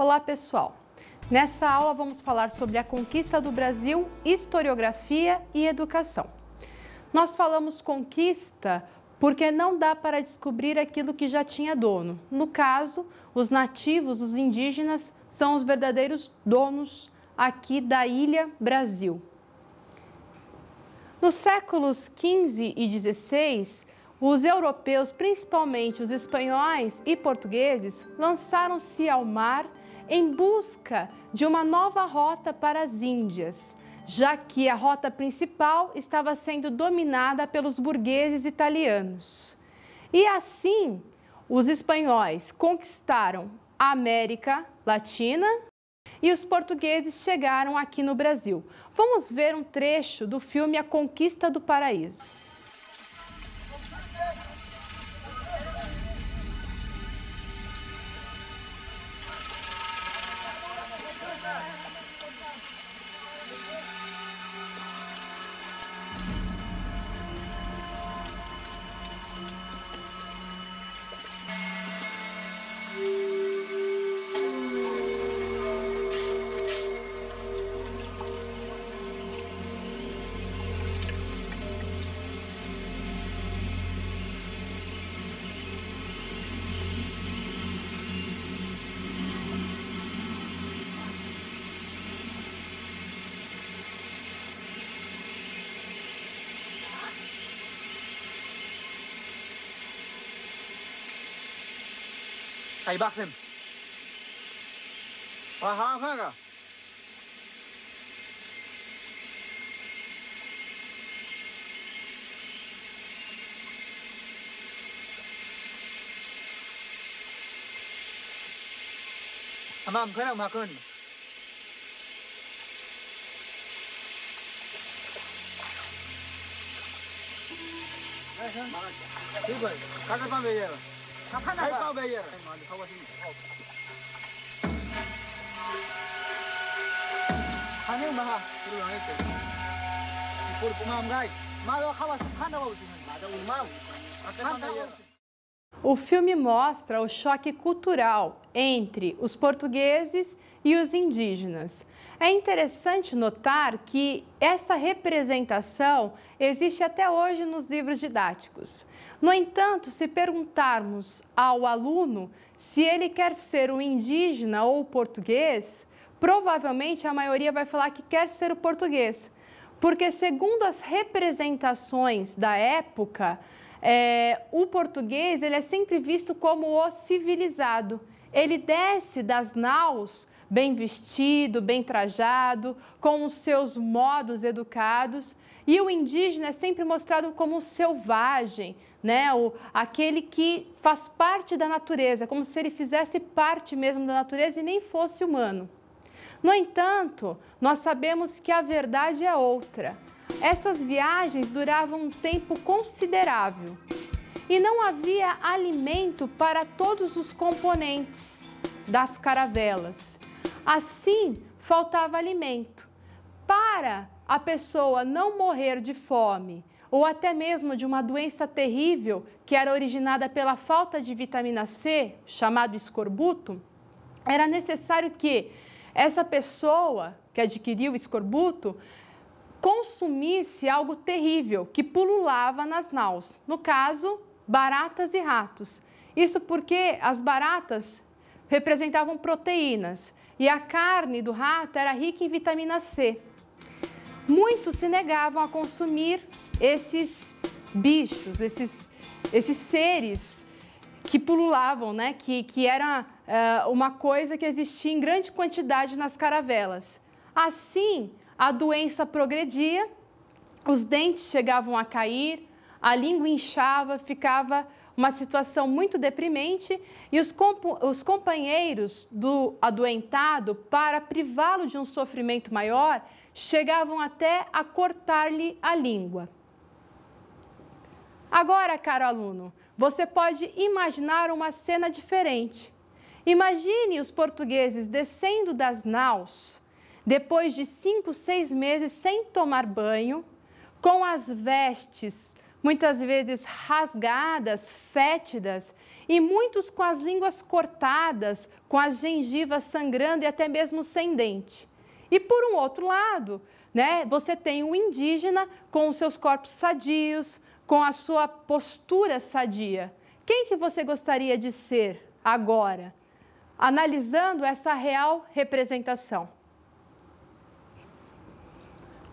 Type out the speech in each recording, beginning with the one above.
Olá, pessoal! Nessa aula vamos falar sobre a conquista do Brasil, historiografia e educação. Nós falamos conquista porque não dá para descobrir aquilo que já tinha dono. No caso, os nativos, os indígenas, são os verdadeiros donos aqui da ilha Brasil. Nos séculos XV e XVI, os europeus, principalmente os espanhóis e portugueses, lançaram-se ao mar em busca de uma nova rota para as Índias, já que a rota principal estava sendo dominada pelos burgueses italianos. E assim, os espanhóis conquistaram a América Latina e os portugueses chegaram aqui no Brasil. Vamos ver um trecho do filme A Conquista do Paraíso. 아. tay bác xem Hoa hoa khác à Tamam kırım bakın. Süper. Kaç tane veriyor? 还八百页，哎妈的，超过十米，看见没哈？这个容易走。你过来帮忙干，妈的，看我是看到我是，妈的，我妈，看到我是。O filme mostra o choque cultural entre os portugueses e os indígenas. É interessante notar que essa representação existe até hoje nos livros didáticos. No entanto, se perguntarmos ao aluno se ele quer ser o indígena ou o português, provavelmente a maioria vai falar que quer ser o português, porque, segundo as representações da época, é, o português ele é sempre visto como o civilizado. Ele desce das naus bem vestido, bem trajado, com os seus modos educados. E o indígena é sempre mostrado como selvagem, né? o, aquele que faz parte da natureza, como se ele fizesse parte mesmo da natureza e nem fosse humano. No entanto, nós sabemos que a verdade é outra. Essas viagens duravam um tempo considerável e não havia alimento para todos os componentes das caravelas. Assim, faltava alimento. Para a pessoa não morrer de fome ou até mesmo de uma doença terrível que era originada pela falta de vitamina C, chamado escorbuto, era necessário que essa pessoa que adquiriu o escorbuto consumisse algo terrível que pululava nas naus, no caso, baratas e ratos. Isso porque as baratas representavam proteínas e a carne do rato era rica em vitamina C. Muitos se negavam a consumir esses bichos, esses, esses seres que pululavam, né? que, que era uh, uma coisa que existia em grande quantidade nas caravelas. Assim, a doença progredia, os dentes chegavam a cair, a língua inchava, ficava uma situação muito deprimente e os, os companheiros do adoentado, para privá-lo de um sofrimento maior, chegavam até a cortar-lhe a língua. Agora, caro aluno, você pode imaginar uma cena diferente. Imagine os portugueses descendo das naus depois de cinco, seis meses sem tomar banho, com as vestes muitas vezes rasgadas, fétidas, e muitos com as línguas cortadas, com as gengivas sangrando e até mesmo sem dente. E por um outro lado, né, você tem o indígena com os seus corpos sadios, com a sua postura sadia. Quem que você gostaria de ser agora? Analisando essa real representação.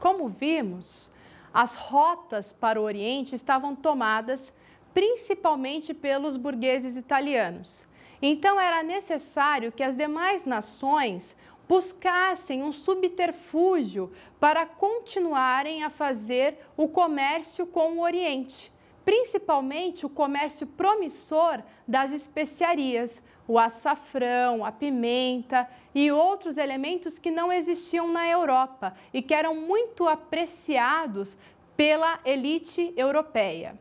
Como vimos, as rotas para o Oriente estavam tomadas principalmente pelos burgueses italianos. Então era necessário que as demais nações buscassem um subterfúgio para continuarem a fazer o comércio com o Oriente, principalmente o comércio promissor das especiarias, o açafrão, a pimenta e outros elementos que não existiam na Europa e que eram muito apreciados pela elite europeia.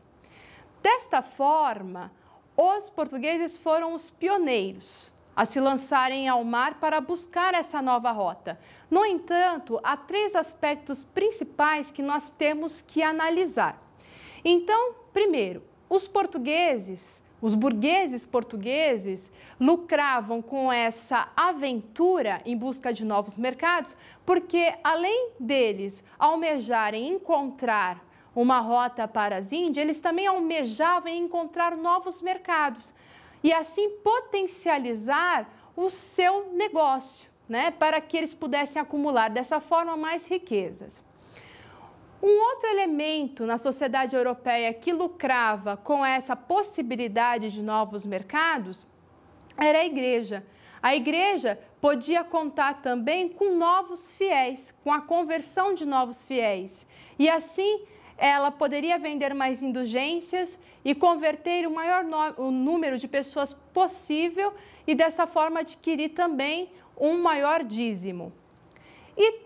Desta forma, os portugueses foram os pioneiros a se lançarem ao mar para buscar essa nova rota. No entanto, há três aspectos principais que nós temos que analisar. Então, primeiro, os portugueses os burgueses portugueses lucravam com essa aventura em busca de novos mercados, porque além deles almejarem encontrar uma rota para as Índias, eles também almejavam encontrar novos mercados e assim potencializar o seu negócio, né, para que eles pudessem acumular dessa forma mais riquezas. Um outro elemento na sociedade europeia que lucrava com essa possibilidade de novos mercados era a igreja. A igreja podia contar também com novos fiéis, com a conversão de novos fiéis. E assim ela poderia vender mais indulgências e converter o maior o número de pessoas possível e dessa forma adquirir também um maior dízimo. E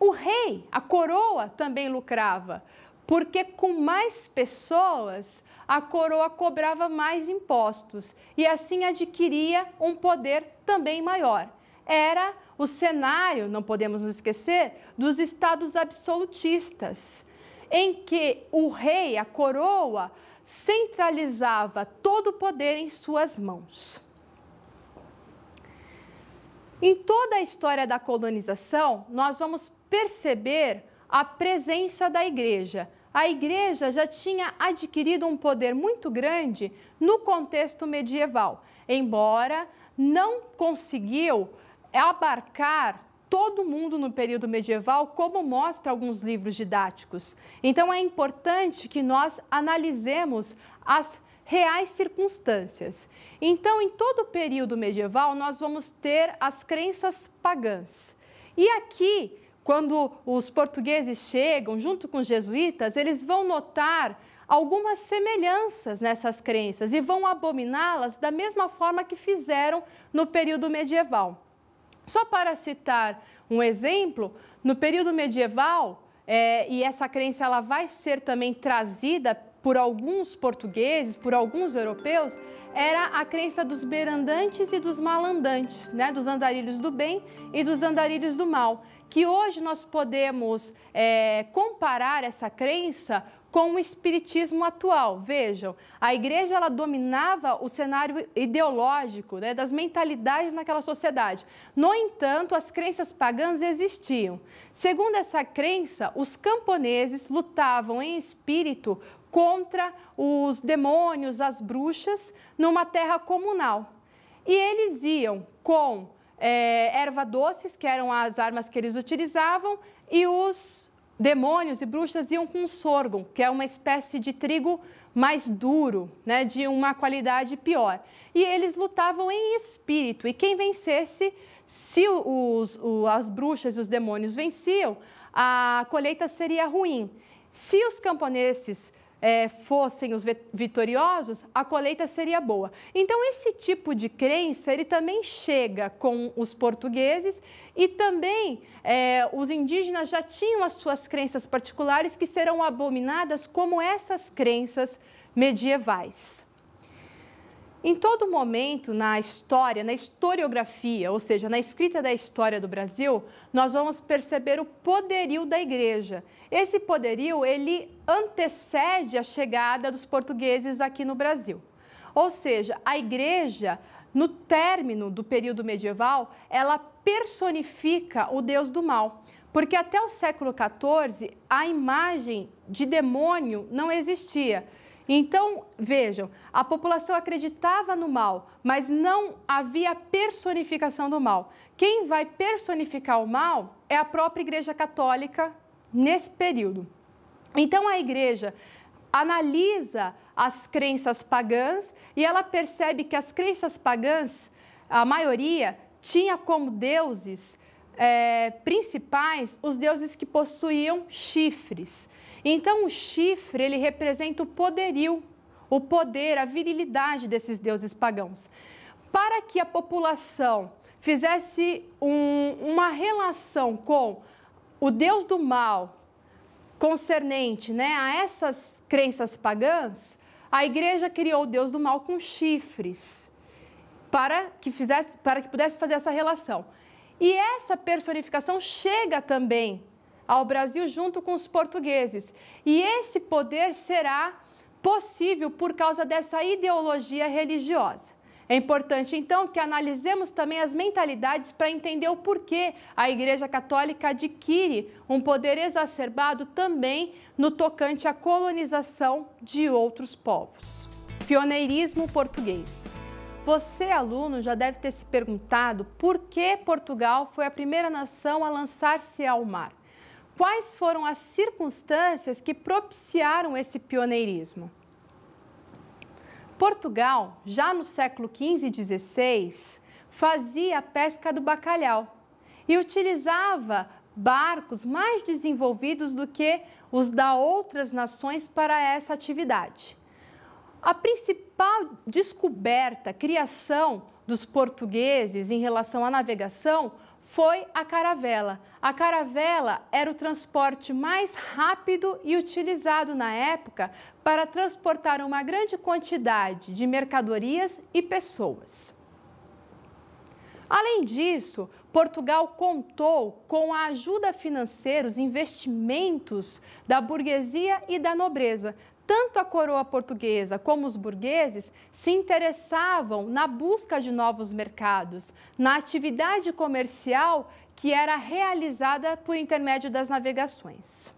o rei, a coroa também lucrava, porque com mais pessoas a coroa cobrava mais impostos e assim adquiria um poder também maior. Era o cenário, não podemos nos esquecer, dos estados absolutistas, em que o rei, a coroa, centralizava todo o poder em suas mãos. Em toda a história da colonização, nós vamos perceber a presença da igreja. A igreja já tinha adquirido um poder muito grande no contexto medieval, embora não conseguiu abarcar todo mundo no período medieval, como mostra alguns livros didáticos. Então é importante que nós analisemos as reais circunstâncias. Então, em todo o período medieval, nós vamos ter as crenças pagãs. E aqui quando os portugueses chegam junto com os jesuítas, eles vão notar algumas semelhanças nessas crenças e vão abominá-las da mesma forma que fizeram no período medieval. Só para citar um exemplo, no período medieval, é, e essa crença ela vai ser também trazida por alguns portugueses, por alguns europeus, era a crença dos berandantes e dos malandantes, né? dos andarilhos do bem e dos andarilhos do mal, que hoje nós podemos é, comparar essa crença com o espiritismo atual. Vejam, a igreja ela dominava o cenário ideológico né, das mentalidades naquela sociedade. No entanto, as crenças pagãs existiam. Segundo essa crença, os camponeses lutavam em espírito contra os demônios, as bruxas, numa terra comunal. E eles iam com é, erva doces, que eram as armas que eles utilizavam, e os demônios e bruxas iam com sorghum, que é uma espécie de trigo mais duro, né, de uma qualidade pior. E eles lutavam em espírito, e quem vencesse, se os, as bruxas e os demônios venciam, a colheita seria ruim. Se os camponeses é, fossem os vitoriosos, a colheita seria boa. Então, esse tipo de crença, ele também chega com os portugueses e também é, os indígenas já tinham as suas crenças particulares que serão abominadas como essas crenças medievais. Em todo momento na história, na historiografia, ou seja, na escrita da história do Brasil, nós vamos perceber o poderio da igreja. Esse poderio, ele antecede a chegada dos portugueses aqui no Brasil. Ou seja, a igreja, no término do período medieval, ela personifica o deus do mal. Porque até o século XIV, a imagem de demônio não existia. Então, vejam, a população acreditava no mal, mas não havia personificação do mal. Quem vai personificar o mal é a própria Igreja Católica nesse período. Então, a Igreja analisa as crenças pagãs e ela percebe que as crenças pagãs, a maioria, tinha como deuses é, principais os deuses que possuíam chifres. Então, o chifre, ele representa o poderio, o poder, a virilidade desses deuses pagãos. Para que a população fizesse um, uma relação com o deus do mal, concernente né, a essas crenças pagãs, a igreja criou o deus do mal com chifres, para que, fizesse, para que pudesse fazer essa relação. E essa personificação chega também ao Brasil junto com os portugueses. E esse poder será possível por causa dessa ideologia religiosa. É importante, então, que analisemos também as mentalidades para entender o porquê a Igreja Católica adquire um poder exacerbado também no tocante à colonização de outros povos. Pioneirismo português. Você, aluno, já deve ter se perguntado por que Portugal foi a primeira nação a lançar-se ao mar. Quais foram as circunstâncias que propiciaram esse pioneirismo? Portugal, já no século XV e XVI, fazia a pesca do bacalhau e utilizava barcos mais desenvolvidos do que os da outras nações para essa atividade. A principal descoberta, criação dos portugueses em relação à navegação foi a caravela. A caravela era o transporte mais rápido e utilizado na época para transportar uma grande quantidade de mercadorias e pessoas. Além disso, Portugal contou com a ajuda financeira, os investimentos da burguesia e da nobreza, tanto a coroa portuguesa como os burgueses se interessavam na busca de novos mercados, na atividade comercial que era realizada por intermédio das navegações.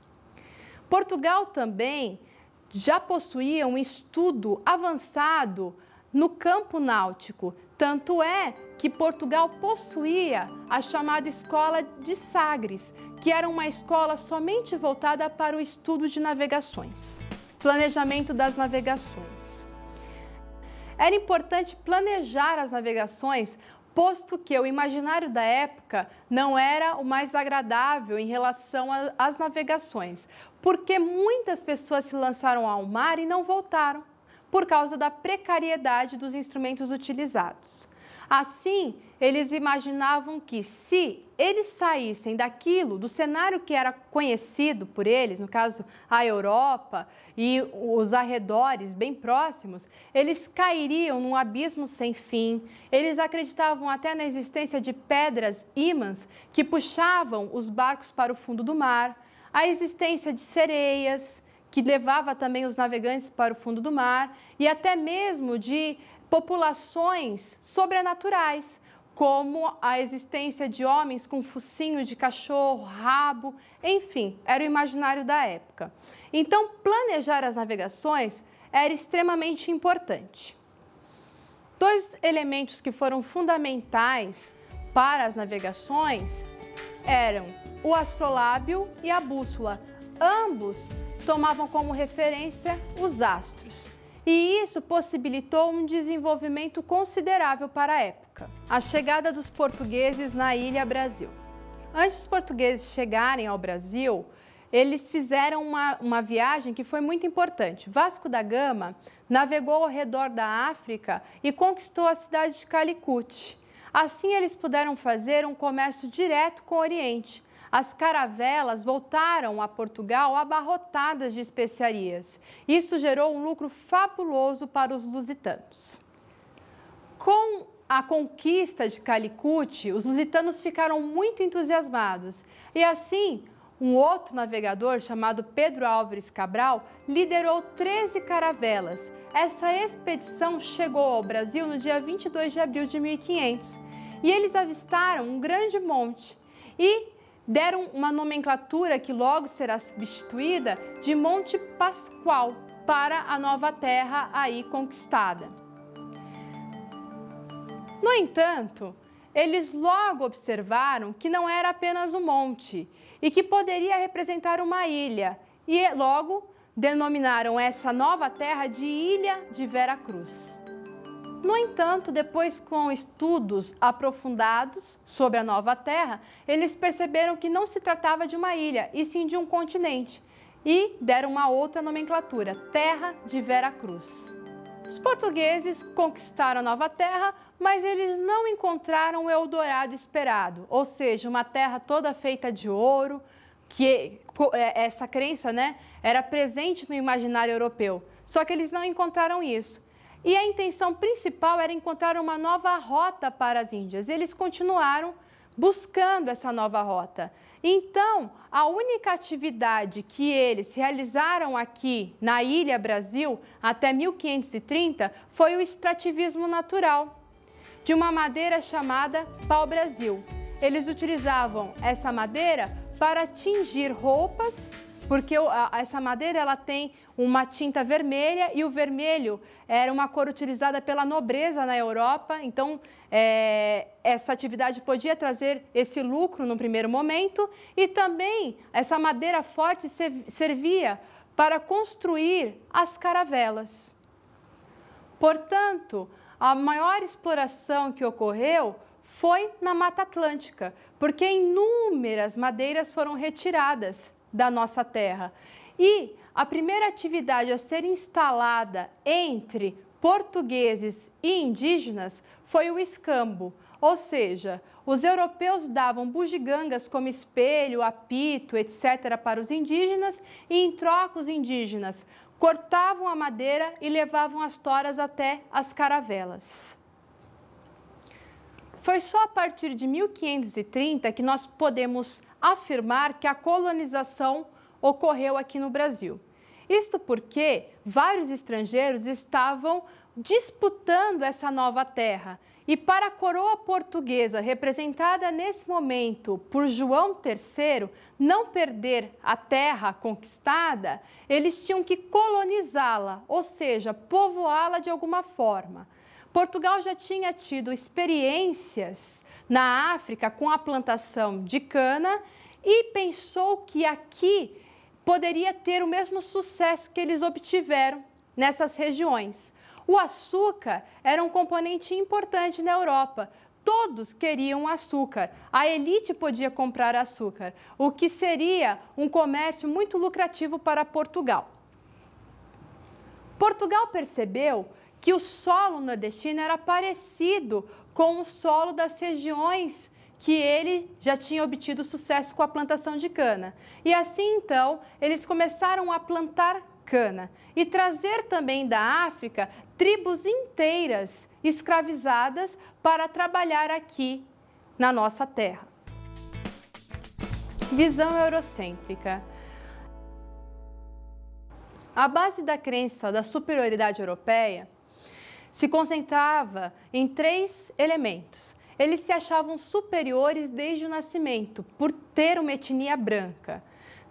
Portugal também já possuía um estudo avançado no campo náutico, tanto é que Portugal possuía a chamada Escola de Sagres, que era uma escola somente voltada para o estudo de navegações. Planejamento das navegações. Era importante planejar as navegações, posto que o imaginário da época não era o mais agradável em relação às navegações, porque muitas pessoas se lançaram ao mar e não voltaram, por causa da precariedade dos instrumentos utilizados. Assim, eles imaginavam que se eles saíssem daquilo, do cenário que era conhecido por eles, no caso a Europa e os arredores bem próximos, eles cairiam num abismo sem fim. Eles acreditavam até na existência de pedras ímãs que puxavam os barcos para o fundo do mar, a existência de sereias, que levava também os navegantes para o fundo do mar, e até mesmo de populações sobrenaturais, como a existência de homens com focinho de cachorro, rabo, enfim, era o imaginário da época. Então, planejar as navegações era extremamente importante. Dois elementos que foram fundamentais para as navegações eram o astrolábio e a bússola. Ambos tomavam como referência os astros e isso possibilitou um desenvolvimento considerável para a época. A chegada dos portugueses na Ilha Brasil. Antes dos portugueses chegarem ao Brasil, eles fizeram uma, uma viagem que foi muito importante. Vasco da Gama navegou ao redor da África e conquistou a cidade de Calicut. Assim, eles puderam fazer um comércio direto com o Oriente, as caravelas voltaram a Portugal abarrotadas de especiarias. Isso gerou um lucro fabuloso para os lusitanos. Com a conquista de Calicut, os lusitanos ficaram muito entusiasmados e assim um outro navegador chamado Pedro Álvares Cabral liderou 13 caravelas. Essa expedição chegou ao Brasil no dia 22 de abril de 1500 e eles avistaram um grande monte e deram uma nomenclatura que logo será substituída de Monte Pascoal para a nova terra aí conquistada. No entanto, eles logo observaram que não era apenas um monte e que poderia representar uma ilha, e logo denominaram essa nova terra de Ilha de Vera Cruz. No entanto, depois com estudos aprofundados sobre a nova Terra, eles perceberam que não se tratava de uma ilha, e sim de um continente, e deram uma outra nomenclatura, Terra de Vera Cruz. Os portugueses conquistaram a nova terra, mas eles não encontraram o Eldorado esperado, ou seja, uma terra toda feita de ouro, que é, essa crença né, era presente no imaginário europeu. Só que eles não encontraram isso. E a intenção principal era encontrar uma nova rota para as Índias. Eles continuaram buscando essa nova rota. Então, a única atividade que eles realizaram aqui na Ilha Brasil até 1530 foi o extrativismo natural, de uma madeira chamada pau-brasil. Eles utilizavam essa madeira para tingir roupas porque essa madeira ela tem uma tinta vermelha e o vermelho era uma cor utilizada pela nobreza na Europa. Então, é, essa atividade podia trazer esse lucro no primeiro momento e também essa madeira forte servia para construir as caravelas. Portanto, a maior exploração que ocorreu foi na Mata Atlântica, porque inúmeras madeiras foram retiradas da nossa terra. E a primeira atividade a ser instalada entre portugueses e indígenas foi o escambo, ou seja, os europeus davam bugigangas como espelho, apito, etc., para os indígenas e, em troca, os indígenas cortavam a madeira e levavam as toras até as caravelas. Foi só a partir de 1530 que nós podemos afirmar que a colonização ocorreu aqui no Brasil. Isto porque vários estrangeiros estavam disputando essa nova terra. E para a coroa portuguesa, representada nesse momento por João III, não perder a terra conquistada, eles tinham que colonizá-la, ou seja, povoá-la de alguma forma. Portugal já tinha tido experiências na África com a plantação de cana e pensou que aqui poderia ter o mesmo sucesso que eles obtiveram nessas regiões. O açúcar era um componente importante na Europa. Todos queriam açúcar. A elite podia comprar açúcar, o que seria um comércio muito lucrativo para Portugal. Portugal percebeu que o solo nordestino era parecido com o solo das regiões que ele já tinha obtido sucesso com a plantação de cana. E assim então, eles começaram a plantar cana e trazer também da África tribos inteiras escravizadas para trabalhar aqui na nossa terra. Visão eurocêntrica. A base da crença da superioridade europeia se concentrava em três elementos. Eles se achavam superiores desde o nascimento, por ter uma etnia branca.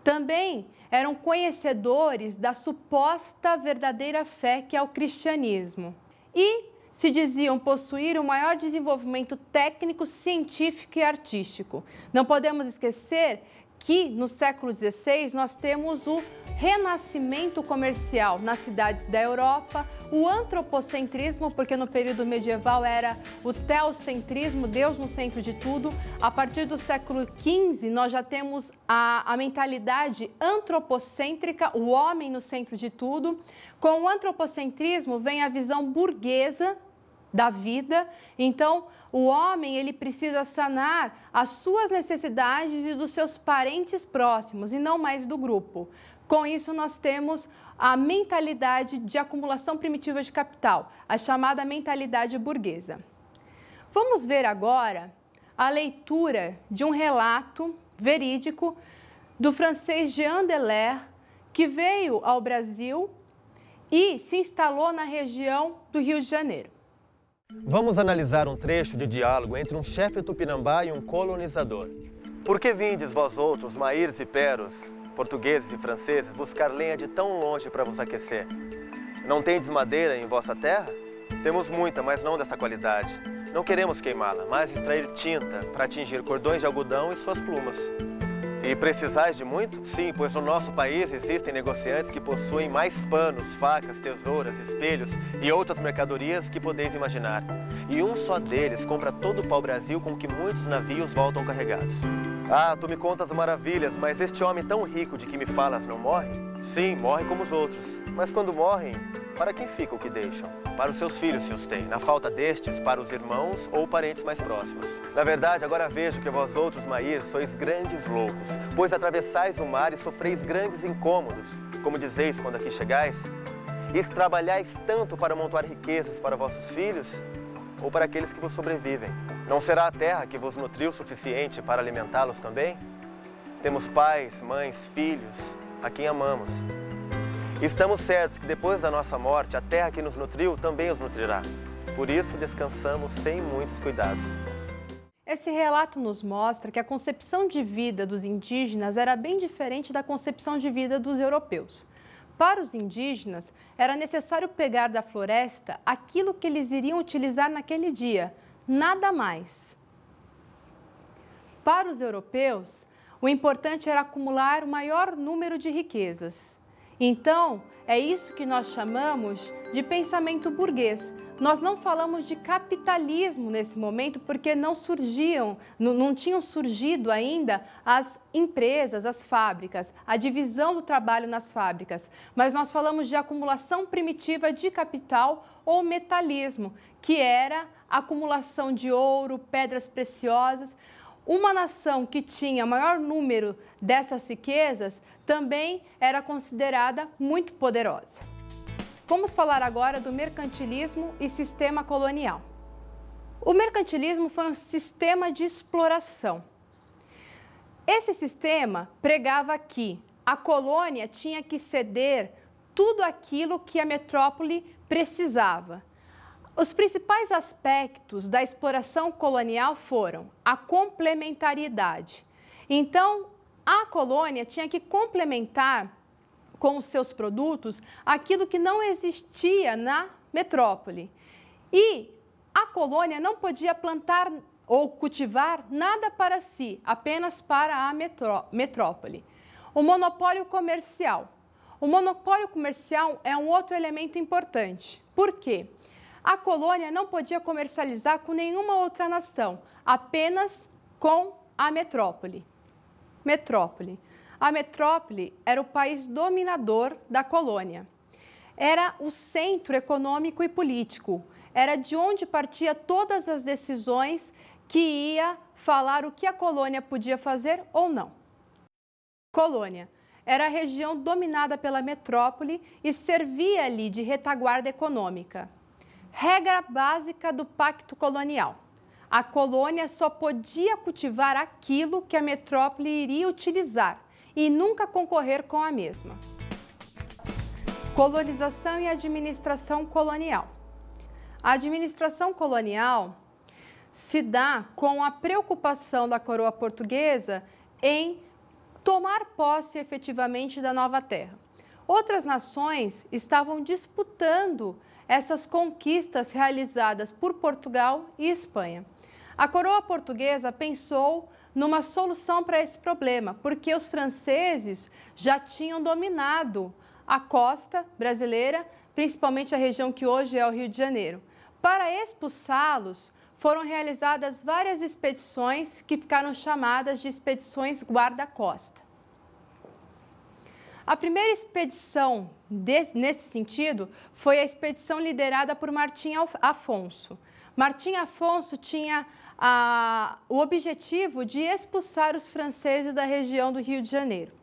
Também eram conhecedores da suposta verdadeira fé que é o cristianismo. E se diziam possuir o maior desenvolvimento técnico, científico e artístico. Não podemos esquecer Aqui no século XVI, nós temos o renascimento comercial nas cidades da Europa, o antropocentrismo, porque no período medieval era o teocentrismo, Deus no centro de tudo. A partir do século XV, nós já temos a, a mentalidade antropocêntrica, o homem no centro de tudo. Com o antropocentrismo vem a visão burguesa da vida. Então, o homem ele precisa sanar as suas necessidades e dos seus parentes próximos e não mais do grupo. Com isso, nós temos a mentalidade de acumulação primitiva de capital, a chamada mentalidade burguesa. Vamos ver agora a leitura de um relato verídico do francês Jean Delair, que veio ao Brasil e se instalou na região do Rio de Janeiro. Vamos analisar um trecho de diálogo entre um chefe tupinambá e um colonizador. Por que vindes vós outros, maíres e peros, portugueses e franceses, buscar lenha de tão longe para vos aquecer? Não tendes madeira em vossa terra? Temos muita, mas não dessa qualidade. Não queremos queimá-la, mas extrair tinta para atingir cordões de algodão e suas plumas. E precisais de muito? Sim, pois no nosso país existem negociantes que possuem mais panos, facas, tesouras, espelhos e outras mercadorias que podeis imaginar. E um só deles compra todo o pau-brasil com que muitos navios voltam carregados. Ah, tu me contas maravilhas, mas este homem tão rico de que me falas não morre? Sim, morre como os outros. Mas quando morrem, para quem fica o que deixam. Para os seus filhos se os tem, na falta destes, para os irmãos ou parentes mais próximos. Na verdade, agora vejo que vós outros, Mair, sois grandes loucos, pois atravessais o mar e sofreis grandes incômodos, como dizeis quando aqui chegais, e trabalhais tanto para montar riquezas para vossos filhos ou para aqueles que vos sobrevivem. Não será a terra que vos nutriu o suficiente para alimentá-los também? Temos pais, mães, filhos, a quem amamos, Estamos certos que depois da nossa morte, a terra que nos nutriu também os nutrirá. Por isso, descansamos sem muitos cuidados. Esse relato nos mostra que a concepção de vida dos indígenas era bem diferente da concepção de vida dos europeus. Para os indígenas, era necessário pegar da floresta aquilo que eles iriam utilizar naquele dia, nada mais. Para os europeus, o importante era acumular o maior número de riquezas. Então, é isso que nós chamamos de pensamento burguês. Nós não falamos de capitalismo nesse momento porque não surgiam, não, não tinham surgido ainda as empresas, as fábricas, a divisão do trabalho nas fábricas. Mas nós falamos de acumulação primitiva de capital ou metalismo, que era acumulação de ouro, pedras preciosas uma nação que tinha maior número dessas riquezas também era considerada muito poderosa. Vamos falar agora do mercantilismo e sistema colonial. O mercantilismo foi um sistema de exploração. Esse sistema pregava que a colônia tinha que ceder tudo aquilo que a metrópole precisava os principais aspectos da exploração colonial foram a complementariedade. Então, a colônia tinha que complementar com os seus produtos aquilo que não existia na metrópole. E a colônia não podia plantar ou cultivar nada para si, apenas para a metrópole. O monopólio comercial. O monopólio comercial é um outro elemento importante. Por quê? a colônia não podia comercializar com nenhuma outra nação, apenas com a metrópole. Metrópole. A metrópole era o país dominador da colônia. Era o centro econômico e político. Era de onde partia todas as decisões que ia falar o que a colônia podia fazer ou não. Colônia era a região dominada pela metrópole e servia ali de retaguarda econômica. Regra básica do pacto colonial. A colônia só podia cultivar aquilo que a metrópole iria utilizar e nunca concorrer com a mesma. Colonização e administração colonial. A administração colonial se dá com a preocupação da coroa portuguesa em tomar posse efetivamente da nova terra. Outras nações estavam disputando essas conquistas realizadas por Portugal e Espanha. A coroa portuguesa pensou numa solução para esse problema, porque os franceses já tinham dominado a costa brasileira, principalmente a região que hoje é o Rio de Janeiro. Para expulsá-los, foram realizadas várias expedições que ficaram chamadas de expedições guarda-costa. A primeira expedição desse, nesse sentido foi a expedição liderada por Martim Afonso. Martim Afonso tinha a, o objetivo de expulsar os franceses da região do Rio de Janeiro.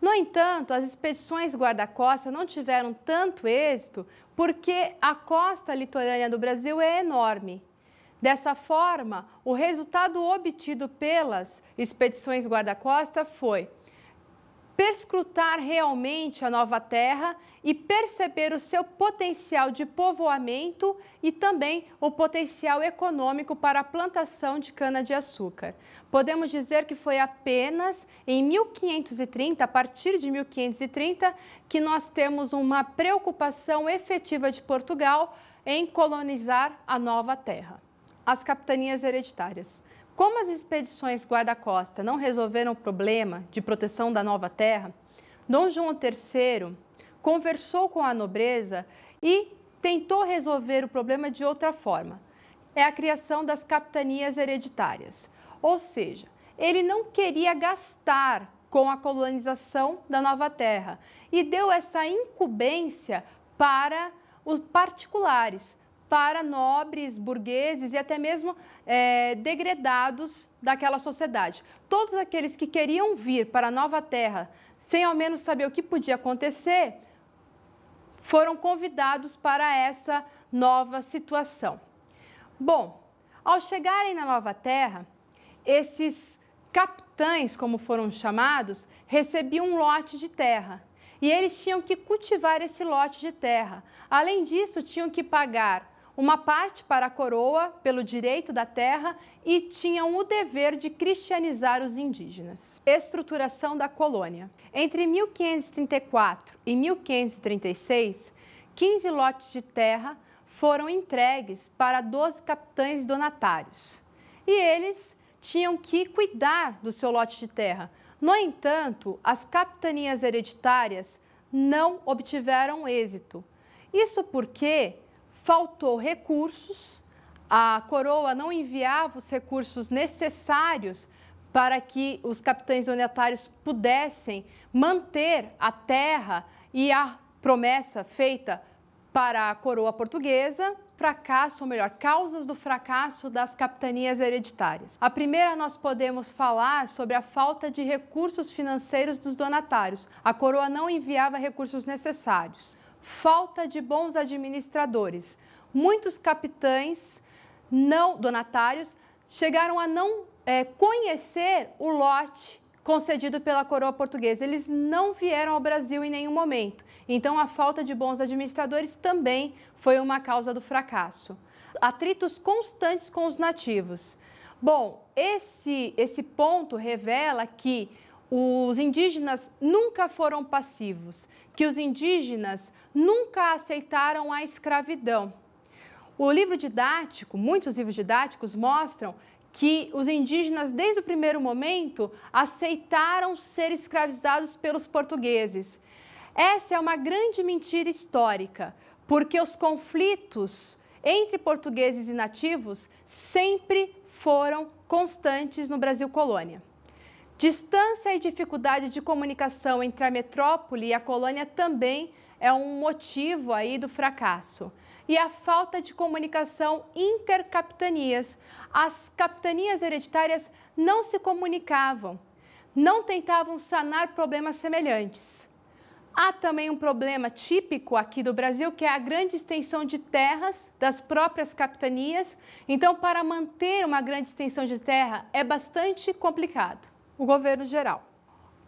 No entanto, as expedições guarda-costa não tiveram tanto êxito porque a costa litorânea do Brasil é enorme. Dessa forma, o resultado obtido pelas expedições guarda-costa foi perscrutar realmente a nova terra e perceber o seu potencial de povoamento e também o potencial econômico para a plantação de cana-de-açúcar. Podemos dizer que foi apenas em 1530, a partir de 1530, que nós temos uma preocupação efetiva de Portugal em colonizar a nova terra. As capitanias hereditárias. Como as expedições guarda-costa não resolveram o problema de proteção da nova terra, Dom João III conversou com a nobreza e tentou resolver o problema de outra forma. É a criação das capitanias hereditárias. Ou seja, ele não queria gastar com a colonização da nova terra e deu essa incumbência para os particulares, para nobres, burgueses e até mesmo é, degredados daquela sociedade. Todos aqueles que queriam vir para a nova terra sem ao menos saber o que podia acontecer foram convidados para essa nova situação. Bom, ao chegarem na nova terra, esses capitães, como foram chamados, recebiam um lote de terra e eles tinham que cultivar esse lote de terra. Além disso, tinham que pagar uma parte para a coroa pelo direito da terra e tinham o dever de cristianizar os indígenas. Estruturação da colônia. Entre 1534 e 1536, 15 lotes de terra foram entregues para 12 capitães donatários. E eles tinham que cuidar do seu lote de terra. No entanto, as capitanias hereditárias não obtiveram êxito. Isso porque faltou recursos, a coroa não enviava os recursos necessários para que os capitães donatários pudessem manter a terra e a promessa feita para a coroa portuguesa, fracasso, ou melhor, causas do fracasso das capitanias hereditárias. A primeira nós podemos falar sobre a falta de recursos financeiros dos donatários. A coroa não enviava recursos necessários falta de bons administradores. Muitos capitães não donatários chegaram a não é, conhecer o lote concedido pela coroa portuguesa. Eles não vieram ao Brasil em nenhum momento. Então, a falta de bons administradores também foi uma causa do fracasso. Atritos constantes com os nativos. Bom, esse, esse ponto revela que os indígenas nunca foram passivos que os indígenas nunca aceitaram a escravidão. O livro didático, muitos livros didáticos mostram que os indígenas, desde o primeiro momento, aceitaram ser escravizados pelos portugueses. Essa é uma grande mentira histórica, porque os conflitos entre portugueses e nativos sempre foram constantes no Brasil colônia. Distância e dificuldade de comunicação entre a metrópole e a colônia também é um motivo aí do fracasso. E a falta de comunicação intercapitanias. As capitanias hereditárias não se comunicavam, não tentavam sanar problemas semelhantes. Há também um problema típico aqui do Brasil, que é a grande extensão de terras das próprias capitanias. Então, para manter uma grande extensão de terra é bastante complicado o governo geral.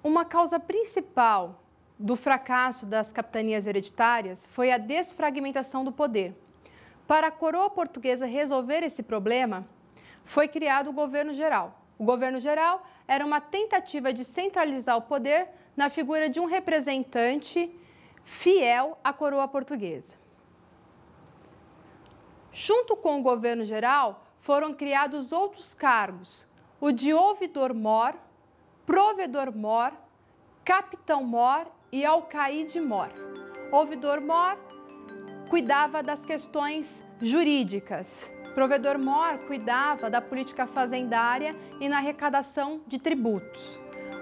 Uma causa principal do fracasso das capitanias hereditárias foi a desfragmentação do poder. Para a coroa portuguesa resolver esse problema, foi criado o governo geral. O governo geral era uma tentativa de centralizar o poder na figura de um representante fiel à coroa portuguesa. Junto com o governo geral, foram criados outros cargos: o de ouvidor-mor, provedor mor, capitão mor e alcaide mor. Ouvidor mor cuidava das questões jurídicas. Provedor mor cuidava da política fazendária e na arrecadação de tributos.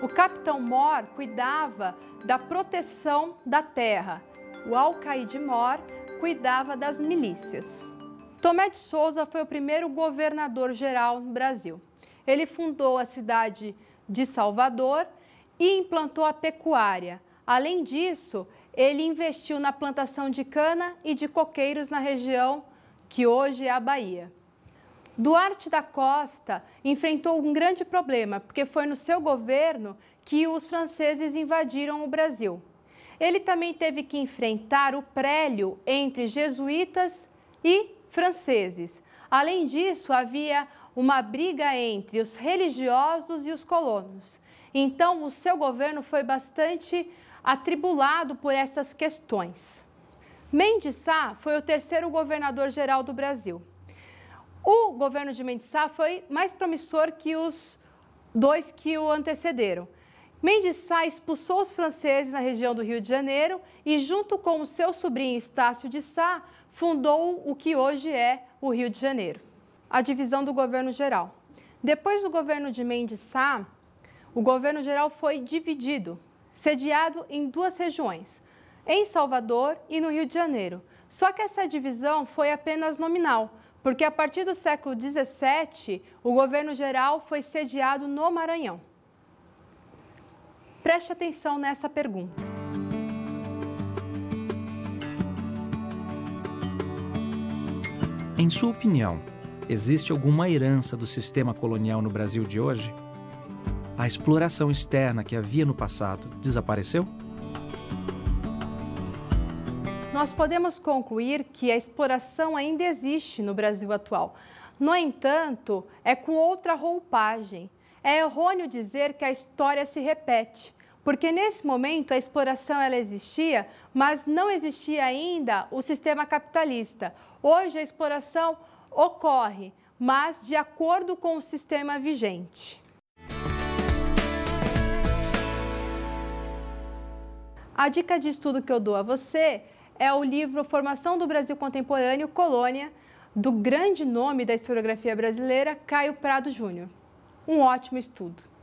O capitão mor cuidava da proteção da terra. O alcaide mor cuidava das milícias. Tomé de Souza foi o primeiro governador geral no Brasil. Ele fundou a cidade de de Salvador e implantou a pecuária. Além disso, ele investiu na plantação de cana e de coqueiros na região que hoje é a Bahia. Duarte da Costa enfrentou um grande problema, porque foi no seu governo que os franceses invadiram o Brasil. Ele também teve que enfrentar o prélio entre jesuítas e franceses. Além disso, havia uma briga entre os religiosos e os colonos. Então, o seu governo foi bastante atribulado por essas questões. Mendes Sá foi o terceiro governador-geral do Brasil. O governo de Mendes Sá foi mais promissor que os dois que o antecederam. Mendes Sá expulsou os franceses na região do Rio de Janeiro e, junto com o seu sobrinho Estácio de Sá, fundou o que hoje é o Rio de Janeiro a divisão do governo geral. Depois do governo de Mendes Sá, o governo geral foi dividido, sediado em duas regiões, em Salvador e no Rio de Janeiro. Só que essa divisão foi apenas nominal, porque a partir do século XVII, o governo geral foi sediado no Maranhão. Preste atenção nessa pergunta. Em sua opinião, Existe alguma herança do sistema colonial no Brasil de hoje? A exploração externa que havia no passado desapareceu? Nós podemos concluir que a exploração ainda existe no Brasil atual. No entanto, é com outra roupagem. É errôneo dizer que a história se repete, porque nesse momento a exploração ela existia, mas não existia ainda o sistema capitalista. Hoje a exploração ocorre, mas de acordo com o sistema vigente. A dica de estudo que eu dou a você é o livro Formação do Brasil Contemporâneo, Colônia, do grande nome da historiografia brasileira, Caio Prado Júnior. Um ótimo estudo!